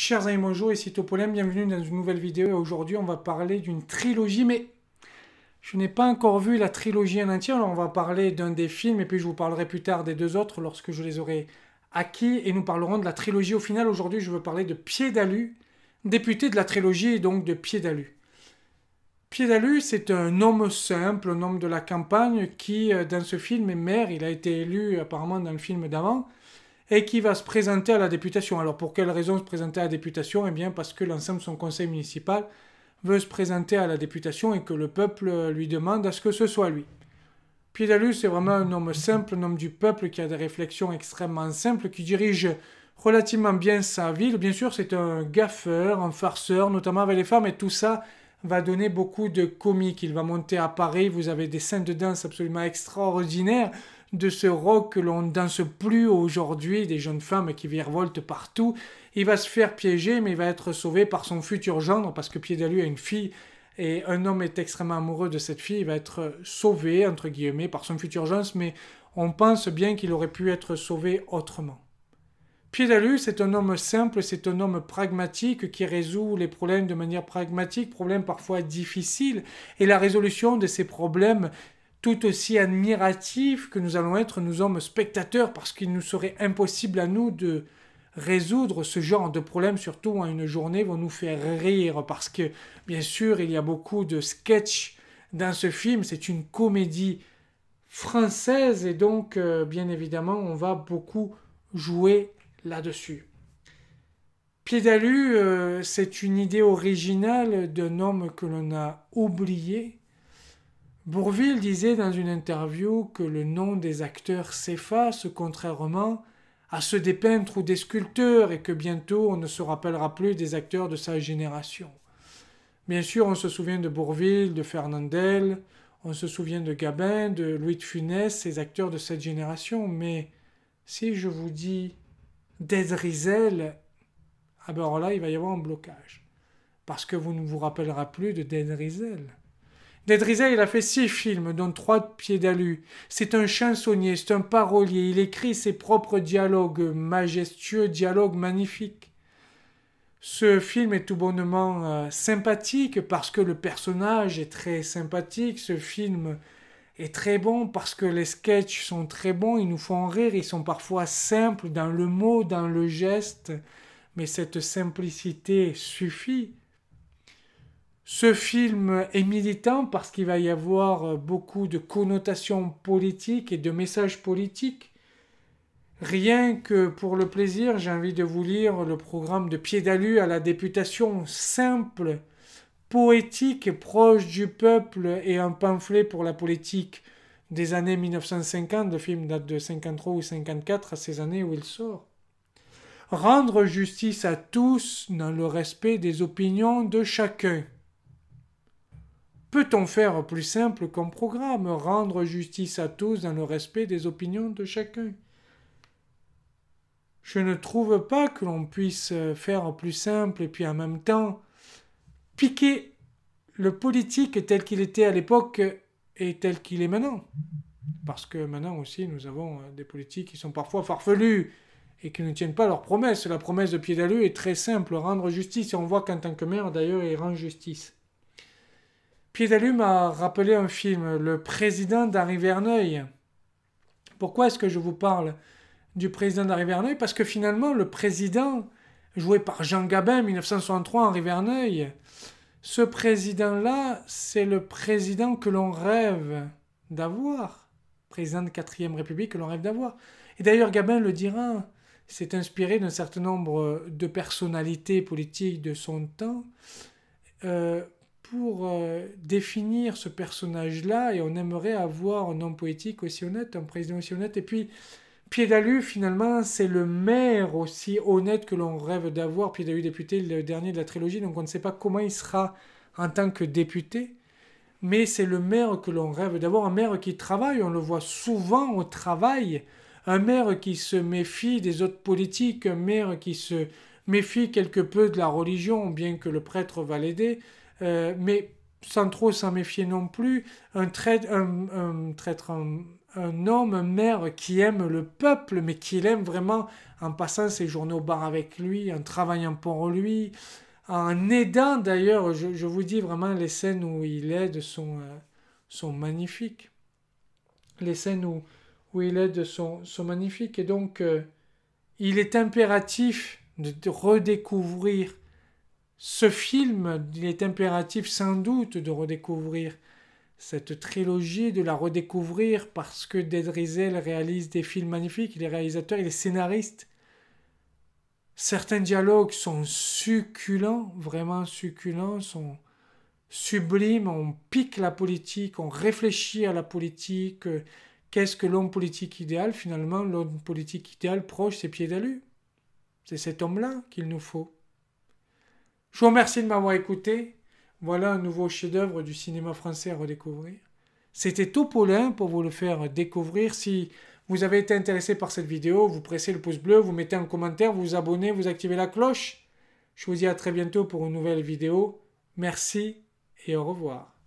Chers amis, bonjour, ici Topolème, bienvenue dans une nouvelle vidéo. Aujourd'hui, on va parler d'une trilogie, mais je n'ai pas encore vu la trilogie en entier. Alors, on va parler d'un des films et puis je vous parlerai plus tard des deux autres lorsque je les aurai acquis et nous parlerons de la trilogie au final. Aujourd'hui, je veux parler de Pied député de la trilogie et donc de Pied d'Alu. Piedalu, c'est un homme simple, un homme de la campagne qui, euh, dans ce film, est maire. Il a été élu apparemment dans le film d'avant et qui va se présenter à la députation. Alors pour quelle raison se présenter à la députation Eh bien parce que l'ensemble de son conseil municipal veut se présenter à la députation et que le peuple lui demande à ce que ce soit lui. Piedalus est vraiment un homme simple, un homme du peuple qui a des réflexions extrêmement simples, qui dirige relativement bien sa ville. Bien sûr, c'est un gaffeur, un farceur, notamment avec les femmes, et tout ça va donner beaucoup de comiques. Il va monter à Paris, vous avez des scènes de danse absolument extraordinaires de ce rock que l'on ne danse plus aujourd'hui, des jeunes femmes qui virevoltent partout. Il va se faire piéger, mais il va être sauvé par son futur gendre, parce que pied a une fille, et un homme est extrêmement amoureux de cette fille, il va être sauvé, entre guillemets, par son futur gendre, mais on pense bien qu'il aurait pu être sauvé autrement. Piedalus c'est un homme simple, c'est un homme pragmatique qui résout les problèmes de manière pragmatique, problèmes parfois difficiles, et la résolution de ces problèmes, tout aussi admiratif que nous allons être, nous hommes spectateurs, parce qu'il nous serait impossible à nous de résoudre ce genre de problème, surtout en une journée, vont nous faire rire, parce que, bien sûr, il y a beaucoup de sketchs dans ce film, c'est une comédie française, et donc, euh, bien évidemment, on va beaucoup jouer là-dessus. Piedalus, euh, c'est une idée originale d'un homme que l'on a oublié, Bourville disait dans une interview que le nom des acteurs s'efface contrairement à ceux des peintres ou des sculpteurs et que bientôt on ne se rappellera plus des acteurs de sa génération. Bien sûr, on se souvient de Bourville, de Fernandel, on se souvient de Gabin, de Louis de Funès, ces acteurs de cette génération, mais si je vous dis Des Rizel, ah ben alors là, il va y avoir un blocage. Parce que vous ne vous rappellerez plus de Rizel il a fait six films, dont trois pieds d'alu. C'est un chansonnier, c'est un parolier. Il écrit ses propres dialogues majestueux, dialogues magnifiques. Ce film est tout bonnement euh, sympathique parce que le personnage est très sympathique. Ce film est très bon parce que les sketchs sont très bons, ils nous font rire, ils sont parfois simples dans le mot, dans le geste, mais cette simplicité suffit ce film est militant parce qu'il va y avoir euh, beaucoup de connotations politiques et de messages politiques. Rien que pour le plaisir, j'ai envie de vous lire le programme de d'alu à la députation simple, poétique, proche du peuple et un pamphlet pour la politique des années 1950. Le film date de 53 ou 54 à ces années où il sort. Rendre justice à tous dans le respect des opinions de chacun. Peut-on faire plus simple qu'un programme, rendre justice à tous dans le respect des opinions de chacun Je ne trouve pas que l'on puisse faire plus simple et puis en même temps piquer le politique tel qu'il était à l'époque et tel qu'il est maintenant. Parce que maintenant aussi, nous avons des politiques qui sont parfois farfelues et qui ne tiennent pas leurs promesses. La promesse de Piedaleux est très simple, rendre justice. Et on voit qu'en tant que maire, d'ailleurs, il rend justice. Piedalume a rappelé un film, Le président d'Henri Verneuil. Pourquoi est-ce que je vous parle du président d'Henri Verneuil Parce que finalement, le président, joué par Jean Gabin, 1963, Henri Verneuil, ce président-là, c'est le président que l'on rêve d'avoir, président de 4 République que l'on rêve d'avoir. Et d'ailleurs, Gabin le dira, s'est inspiré d'un certain nombre de personnalités politiques de son temps euh, pour euh, définir ce personnage-là et on aimerait avoir un homme poétique aussi honnête, un président aussi honnête. Et puis, Piedalu, finalement, c'est le maire aussi honnête que l'on rêve d'avoir. Piedalu député, le dernier de la trilogie, donc on ne sait pas comment il sera en tant que député. Mais c'est le maire que l'on rêve d'avoir, un maire qui travaille, on le voit souvent au travail, un maire qui se méfie des autres politiques, un maire qui se méfie quelque peu de la religion, bien que le prêtre va l'aider, euh, mais sans trop s'en méfier non plus, un, un, traître, un, homme, un maire qui aime le peuple, mais qui l'aime vraiment en passant ses journées au bar avec lui, en travaillant pour lui, en aidant d'ailleurs, je, vous dis vraiment, les scènes où il aide sont, euh, sont magnifiques. Les scènes où, il aide sont, magnifiques. Et donc, euh, il est impératif de redécouvrir ce film, il est impératif sans doute de redécouvrir cette trilogie, de la redécouvrir parce que Dead réalise des films magnifiques, Les réalisateurs, réalisateur, il est Certains dialogues sont succulents, vraiment succulents, sont sublimes, on pique la politique, on réfléchit à la politique, qu'est-ce que l'homme politique idéal Finalement, l'homme politique idéal proche, c'est Pied d'Alu. C'est cet homme-là qu'il nous faut. Je vous remercie de m'avoir écouté. Voilà un nouveau chef-d'œuvre du cinéma français à redécouvrir. C'était Topolin pour vous le faire découvrir. Si vous avez été intéressé par cette vidéo, vous pressez le pouce bleu, vous mettez un commentaire, vous vous abonnez, vous activez la cloche. Je vous dis à très bientôt pour une nouvelle vidéo. Merci et au revoir.